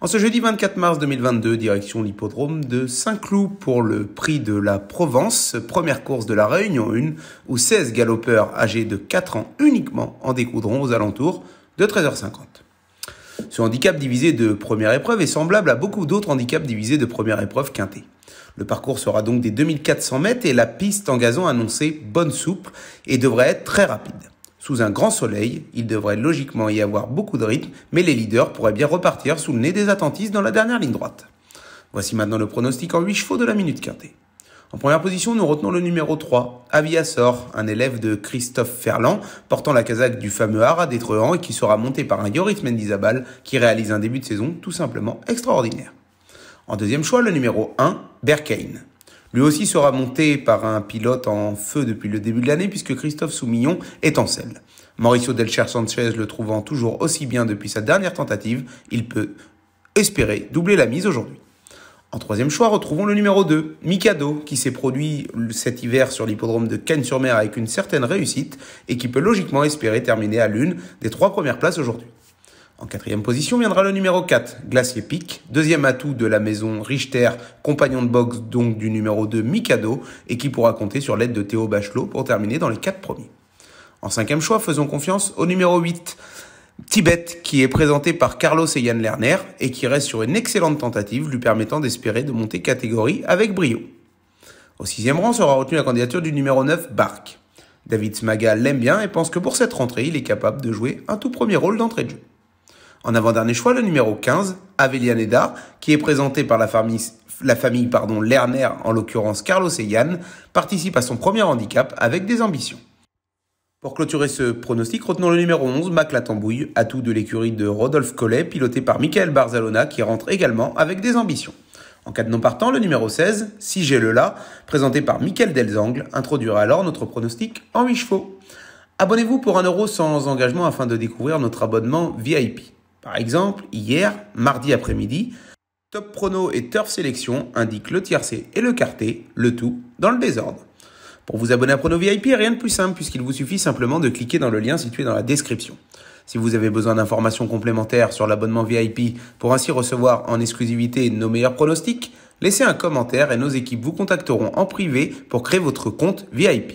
En ce jeudi 24 mars 2022, direction l'hippodrome de Saint-Cloud pour le prix de la Provence, première course de la Réunion 1, où 16 galopeurs âgés de 4 ans uniquement en découdront aux alentours de 13h50. Ce handicap divisé de première épreuve est semblable à beaucoup d'autres handicaps divisés de première épreuve quintée. Le parcours sera donc des 2400 mètres et la piste en gazon annoncée bonne souple et devrait être très rapide. Sous un grand soleil, il devrait logiquement y avoir beaucoup de rythme, mais les leaders pourraient bien repartir sous le nez des attentistes dans la dernière ligne droite. Voici maintenant le pronostic en 8 chevaux de la minute quintée. En première position, nous retenons le numéro 3, Aviasor, un élève de Christophe Ferland, portant la casaque du fameux hara détruant et qui sera monté par un Yoris Mendizabal qui réalise un début de saison tout simplement extraordinaire. En deuxième choix, le numéro 1, Berkane. Lui aussi sera monté par un pilote en feu depuis le début de l'année puisque Christophe Soumillon est en selle. Mauricio Delcher Sanchez le trouvant toujours aussi bien depuis sa dernière tentative, il peut espérer doubler la mise aujourd'hui. En troisième choix, retrouvons le numéro 2, Mikado, qui s'est produit cet hiver sur l'hippodrome de Cannes-sur-Mer avec une certaine réussite et qui peut logiquement espérer terminer à l'une des trois premières places aujourd'hui. En quatrième position viendra le numéro 4, Glacier Pic, deuxième atout de la maison Richter, compagnon de boxe donc du numéro 2 Mikado, et qui pourra compter sur l'aide de Théo Bachelot pour terminer dans les quatre premiers. En cinquième choix, faisons confiance au numéro 8, Tibet, qui est présenté par Carlos et Yann Lerner, et qui reste sur une excellente tentative lui permettant d'espérer de monter catégorie avec brio. Au sixième rang sera retenue la candidature du numéro 9, Bark. David Smaga l'aime bien et pense que pour cette rentrée, il est capable de jouer un tout premier rôle d'entrée de jeu. En avant-dernier choix, le numéro 15, Eda, qui est présenté par la famille, pardon, Lerner, en l'occurrence Carlos et Yann, participe à son premier handicap avec des ambitions. Pour clôturer ce pronostic, retenons le numéro 11, Mac la atout de l'écurie de Rodolphe Collet, piloté par Michael Barzalona, qui rentre également avec des ambitions. En cas de non partant, le numéro 16, Si j'ai le présenté par Michael Delzangle, introduira alors notre pronostic en 8 chevaux. Abonnez-vous pour 1€ euro sans engagement afin de découvrir notre abonnement VIP. Par exemple, hier, mardi après-midi, Top Prono et Turf Sélection indiquent le tiercé et le quarté, le tout dans le désordre. Pour vous abonner à Prono VIP, rien de plus simple puisqu'il vous suffit simplement de cliquer dans le lien situé dans la description. Si vous avez besoin d'informations complémentaires sur l'abonnement VIP pour ainsi recevoir en exclusivité nos meilleurs pronostics, laissez un commentaire et nos équipes vous contacteront en privé pour créer votre compte VIP.